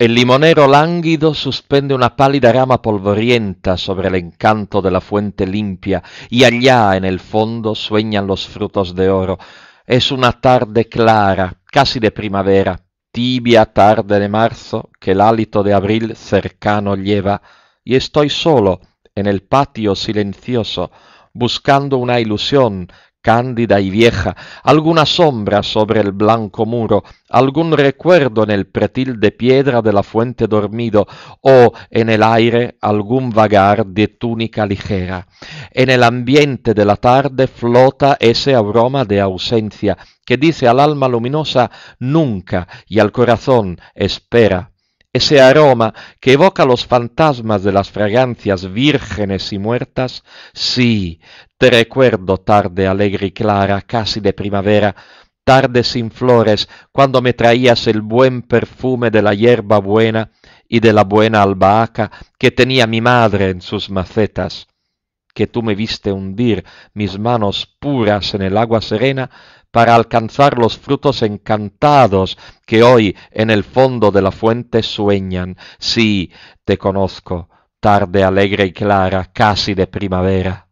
El limonero lánguido suspende una pálida rama polvorienta sobre el encanto de la fuente limpia y allá en el fondo sueñan los frutos de oro. Es una tarde clara, casi de primavera, tibia tarde de marzo que el hálito de abril cercano lleva y estoy solo en el patio silencioso buscando una ilusión cándida y vieja, alguna sombra sobre el blanco muro, algún recuerdo en el pretil de piedra de la fuente dormido, o en el aire algún vagar de túnica ligera. En el ambiente de la tarde flota ese aroma de ausencia que dice al alma luminosa nunca y al corazón espera ese aroma que evoca los fantasmas de las fragancias vírgenes y muertas, sí, te recuerdo tarde alegre y clara, casi de primavera, tarde sin flores, cuando me traías el buen perfume de la hierba buena y de la buena albahaca que tenía mi madre en sus macetas que tú me viste hundir mis manos puras en el agua serena para alcanzar los frutos encantados que hoy en el fondo de la fuente sueñan. Sí, te conozco, tarde alegre y clara, casi de primavera.